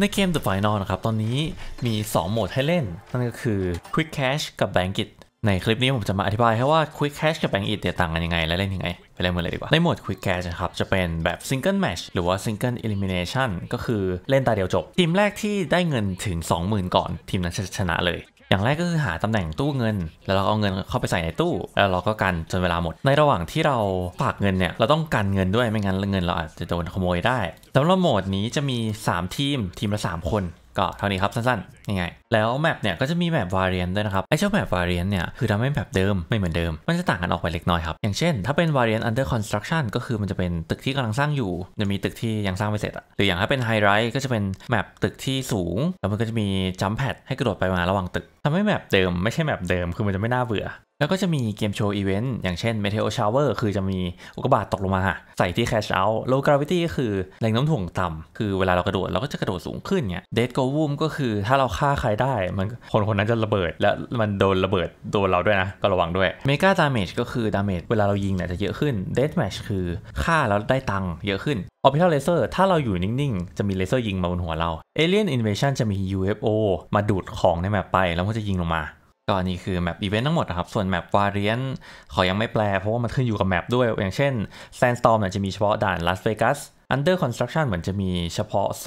ในเกม The Final นะครับ ตอนนี้มี 2 โหมดให้เล่น นั่นก็คือ Quick Cash กับ Bank It ในคลิปนี้ผมจะมาอธิบายให้ว่า Quick Cash กับ Bank It เนี่ยต่างกันยังไง และเล่นยังไง ไปเล่นมือเลยดีกว่า ในโหมด Quick Cash นะครับจะเป็นแบบ Single Match หรือว่า Single Elimination ก็คือเล่นตาเดียวจบ ทีมแรกที่ได้เงินถึง 20,000 ก่อน ทีมนั้นจะชนะเลยอย่างแรกก็คือหาตำแหน่งตู้เงิน แล้วเราเอาเงินเข้าไปใส่ในตู้ แล้วเราก็กันจนเวลาหมด ในระหว่างที่เราฝากเงินเนี่ยเราต้องกันเงินด้วยไม่งั้นเงินเราอาจจะโดนขโมยได้สำหรับโหมดนี้จะมี 3 ทีมทีมละ 3 คนก็เท่านี้ครับ สั้นๆง่ายๆแล้วแมปเนี่ยก็จะมีแมปวาเรียนด้วยนะครับไอ้เจ้าแมปวาเรียนเนี่ยคือทำให้แมปเดิมไม่เหมือนเดิมมันจะต่างกันออกไปเล็กน้อยครับอย่างเช่นถ้าเป็นวาเรียน under construction ก็คือมันจะเป็นตึกที่กำลังสร้างอยู่ จะมีตึกที่ยังสร้างไม่เสร็จอะหรืออย่างถ้าเป็นไฮไรท์ก็จะเป็นแมปตึกที่สูงแล้วมันก็จะมีจัมแพดให้กระโดดไปมาระหว่างตึกทำให้แมปเดิมไม่ใช่แมปเดิม คือมันจะไม่น่าเบื่อ แล้วก็จะมีเกมโชว์อีเวนต์อย่างเช่น Meteor Shower คือจะมีอุกกาบาตตกลงมา ใส่ที่ Cash Out Low Gravity ก็คือแรงน้ำถ่วงต่ำคือเวลาเรากระโดดเราก็จะกระโดดสูงขึ้นเนี่ย Dead Go Boom ก็คือถ้าเราฆ่าใครได้ มันคนคนนั้นจะระเบิดและมันโดนระเบิดโดนเราด้วยนะ ก็ระวังด้วย Mega Damage ก็คือ Damage เวลาเรายิงเนี่ยจะเยอะขึ้น d e a แม Match คือฆ่าแล้วได้ตังค์เยอะขึ้นพิทัลเลเซอร์ถ้าเราอยู่นิ่งๆ จะมีเลเซอร์ยิงมาบนหัวเราเเอลียนอินเวชั่นจะมี UFO มาดูดของในแมปไปแล้วก็จะยิงลงมาก็นี่คือแมปอีเวนต์ทั้งหมดนะครับ ส่วนแมปวาเรียนขอยังไม่แปล เพราะว่ามันขึ้นอยู่กับแมปด้วย อย่างเช่นแซนสตอร์มจะมีเฉพาะด่านลสเวกัสอันเดอร์คอนสตรักชั่นเหมือนจะมีเฉพาะโซ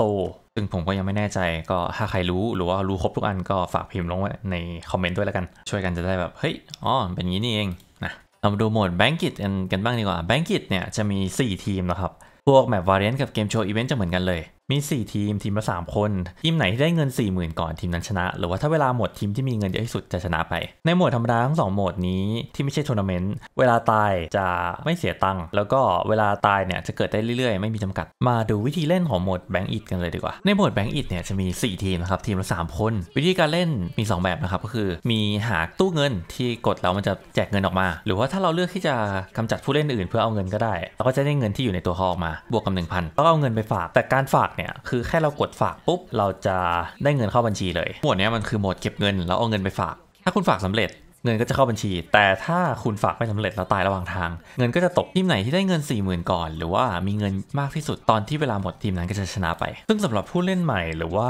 ซึ่งผมก็ยังไม่แน่ใจก็ถ้าใครรู้หรือว่ารู้ครบทุกอันก็ฝากพิมพ์ลงไว้ในคอมเมนต์ด้วยแล้วกันช่วยกันจะได้แบบเฮ้ยอ๋อเป็นงี้นี่เองนะเรามาดูโหมดแบงกิตกันบ้างดีกว่าแบงกิตเนี่ยจะมี 4 ทีมนะครับพวกแมปวาเรนต์กับเกมโชว์อีเวนต์จะเหมือนกันเลยมี 4 ทีมทีมละสามคนทีมไหน ที่ได้เงิน 4 0,000 ก่อนทีมนั้นชนะ หรือว่าถ้าเวลาหมดทีม ที่มีเงินเยอะที่สุดจะชนะไป ในหมวดธรรมดาทั้งสองโหมดนี้ที่ไม่ใช่ทัวร์นาเมนต์ เวลาตายจะไม่เสียตังค์แล้วก็เวลาตายเนี่ยจะเกิดได้เรื่อยๆไม่มีจำกัด มาดูวิธีเล่นของโหมดแบงก์อิดกันเลยดีกว่า ในโหมดแบงก์อิดเนี่ยจะมี4 ทีมนะครับทีมละสามคน วิธีการเล่นมี 2 แบบนะครับก็คือ มีหาตู้เงินที่กดแล้วมันจะแจกเงินออกมา หรือว่าถ้าเราเลือกที่จะกำจัดผู้เล่นอื่น เพื่อเอาเงินก็ได้เราก็จะได้เงินที่อยู่ในตัวเออมาบวกกับ1,000แล้วเอาเงินไปฝาก แต่การฝากเนี่ยคือแค่เรากดฝากปุ๊บ เราจะได้เงินเข้าบัญชีเลย หมวดนี้มันคือหมวดเก็บเงิน แล้วเอาเงินไปฝาก ถ้าคุณฝากสำเร็จเงินก็จะเข้าบัญชี แต่ถ้าคุณฝากไม่สำเร็จแล้วตายระหว่างทาง เงินก็จะตกทีมไหนที่ได้เงิน 4 0,000 ก่อน หรือว่ามีเงินมากที่สุดตอนที่เวลาหมดทีมนั้นก็จะชนะไป ซึ่งสำหรับผู้เล่นใหม่ หรือว่า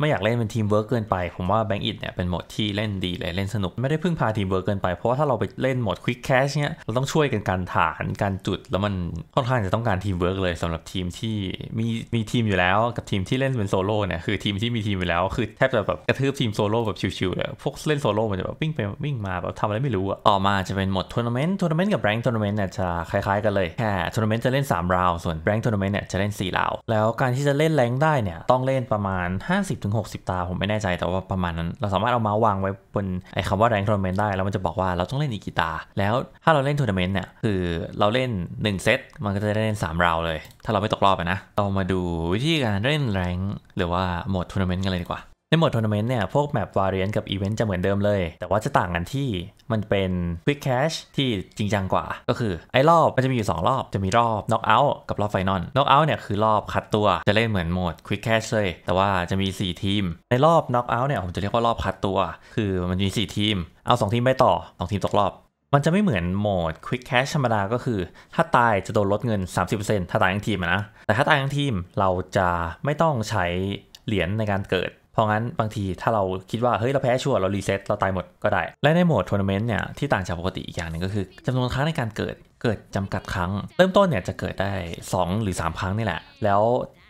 ไม่อยากเล่นเป็นทีมเวิร์กเกินไป ผมว่าแบงก์อิดเนี่ยเป็นโหมดที่เล่นดีเลย เล่นสนุก ไม่ได้พึ่งพาทีมเวิร์กเกินไปเพราะว่าถ้าเราไปเล่นโหมดควิกแคชเนี่ยเราต้องช่วยกันการฐานการจุด แล้วมันค่อนข้างจะต้องการทีมเวิร์กเลยสำหรับทีมที่มีมีทีมอยู่แล้วกับทีมที่เล่นเป็นโซโล่เนี่ยคือทีมที่มีทีมอยู่แล้วคือแทบจะแบบกระทืบทีมโซโล่แบบชิวๆเลยพวกเล่นโซโล่มันจะแบบวิ่งไปวิ่งมาแบบทำอะไรไม่รู้อะต่อมาจะเป็นหมดทัวร์นาเมนต์ทัวร์นาเมนต์กับแบงค์ทัวร์นาเมนต์เนี่ยจะคล้ายๆกันเลย แค่ทัวร์นาเมนต์จะเล่น 3ราวส่วนแบงค์ทัวร์นาเมนต์เนี่ยจะเล่น4ราวแล้วการที่จะเล่นแรงได้เนี่ยต้องเล่นประมาณ 50-60ตาผมไม่แน่ใจแต่ว่าประมาณนั้น เราสามารถเอาเมาส์วางไว้บนไอ้คำว่าแรงทัวร์นาเมนต์ได้แล้วมันจะบอกว่าเราต้องเล่นอีกกี่ตา แล้วถ้าเราเล่นทัวร์นาเมนต์เนี่ยคือเราเล่น1เซตมันก็จะได้เล่น 3ราวเลย ถ้าเราไม่ตกรอบนะเรามาดูวิธีการเล่นแรงหรือว่าโหมดทัวร์นาเมนต์กันเลยดีกว่าในโหมดทัวร์นาเมนต์เนี่ย พวกแมปวาเรียนกับอีเวนต์จะเหมือนเดิมเลย แต่ว่าจะต่างกันที่มันเป็นควิกแคชที่จริงจังกว่า ก็คือไอ้รอบ มันจะมีอยู่ 2 รอบ จะมีรอบน็อกเอาท์กับรอบไฟนอลน็อกเอาท์เนี่ย คือรอบคัดตัว จะเล่นเหมือนโหมดควิกแคชเลย แต่ว่าจะมี 4 ทีม ในรอบน็อกเอาท์เนี่ย ผมจะเรียกว่ารอบคัดตัว คือมันมี 4 ทีม เอา 2 ทีมไปต่อ2ทีมตกรอบ มันจะไม่เหมือนโหมด Quick Cash ธรรมดาก็คือถ้าตายจะโดนลดเงิน 30%ถ้าตายทั้งทีมนะ แต่ถ้าตายทั้งทีมเราจะไม่ต้องใช้เหรียญในการเกิดพราะงั้นบางทีถ้าเราคิดว่าเฮ้ยเราแพ้ชัวร์เรารีเซ็ตเราตายหมดก็ได้ และในโหมดทัวร์นาเมนต์เนี่ยที่ต่างจากปกติอีกอย่างหนึ่งก็คือ จำนวนครั้งในการเกิดเกิดจำกัดครั้งเริ่มต้นเนี่ยจะเกิดได้2หรือ3ครั้งนี่แหละ แล้ว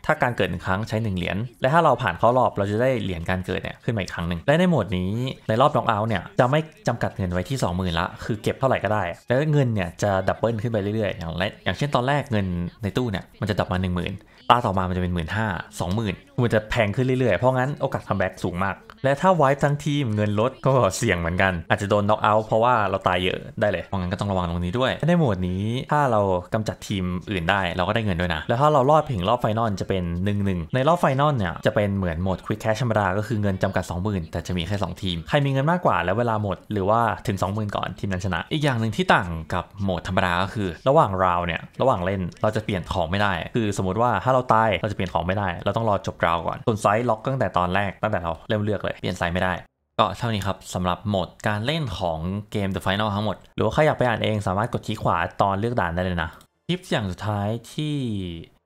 ถ้าการเกิดหนึ่งครั้งใช้1เหรียญและถ้าเราผ่านเข้ารอบเราจะได้เหรียญการเกิดเนี่ยขึ้นมาอีกครั้งหนึ่งและในโหมดนี้ในรอบน็อกเอาท์เนี่ยจะไม่จำกัดเงินไว้ที่20,000ละคือเก็บเท่าไหร่ก็ได้แล้วเงินเนี่ยจะดับเบิลขึ้นไปเรื่อยๆ อย่างอย่างเช่นตอนแรกเงินในตู้เนี่ยมันจะดับมา1 0,000ตาต่อมา มันจะเป็นหมื่นห้าสองหมื่นมันจะแพงขึ้นเรื่อยๆ เพราะงั้นโอกาสคัมแบ็กสูงมากและถ้าไวท์ทั้งทีมเงินลดก็เสี่ยงเหมือนกันอาจจะโดนน็อกเอาท์เพราะว่าเราตายเยอะได้เลยเพราะงั้นก็ต้องระวังตรงนี้ด้วย ในหมวดนี้ถ้าเรากำจัดทีมอื่นได้เราก็ได้เงินด้วยนะ แล้วถ้าเรารอดผิงรอบไฟนอลจะเป็น1นึในรอบไฟนอลเนี่ยจะเป็นเหมือนโหมดควิกแคชธรรมดา ก็คือเงินจำกัด 20,000 แต่จะมีแค่ 2 ทีม ใครมีเงินมากกว่าแล้วเวลาหมดหรือว่าถึง20,000ก่อนทีมนั้นชนะ อีกอย่างหนึ่งที่ต่างกับโหมดธรรมดาก็คือ ระหว่างราวเนี่ยระหว่างเล่นเราจะเปลี่ยนของไม่ได้ คือสมมติว่าถ้าเราตายเราจะเปลี่ยนของไม่ได้เราต้องรอจบราวก่อนส่วนไซส์ล็อกตั้งแต่ตอนแรกตั้งแต่เราเริ่มเลือกเลยเปลี่ยนไซส์ไม่ได้ ก็เท่านี้ครับสำหรับโหมดการเล่นของเกม The Final ทั้งหมด หรือว่าใครอยากไปอ่านเองสามารถกดคลิกขวาตอนเลือกด่านได้เลยนะทิปอย่างสุดท้ายที่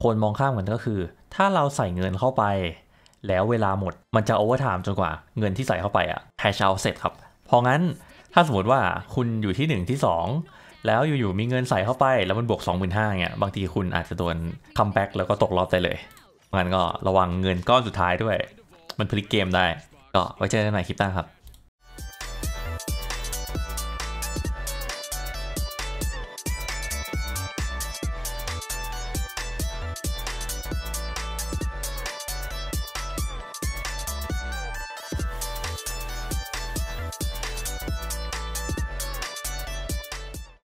คนมองข้ามกันก็คือ ถ้าเราใส่เงินเข้าไป แล้วเวลาหมดมันจะโอเวอร์ไทม์จนกว่าเงินที่ใส่เข้าไปอะแฮชเอาเสร็จครับ เพราะงั้นถ้าสมมติว่าคุณอยู่ที่1ที่2 แล้วอยู่ๆมีเงินใส่เข้าไปแล้วมันบวก 2 5 0 0 0เนี่ยบางทีคุณอาจจะโดนคัมแบ็กแล้วก็ตกรอบได้เลยงั้นก็ระวังเงินก้อนสุดท้ายด้วยมันพลิกเกมได้ก็ไว้เจอกันใหม่คลิปหน้าครับ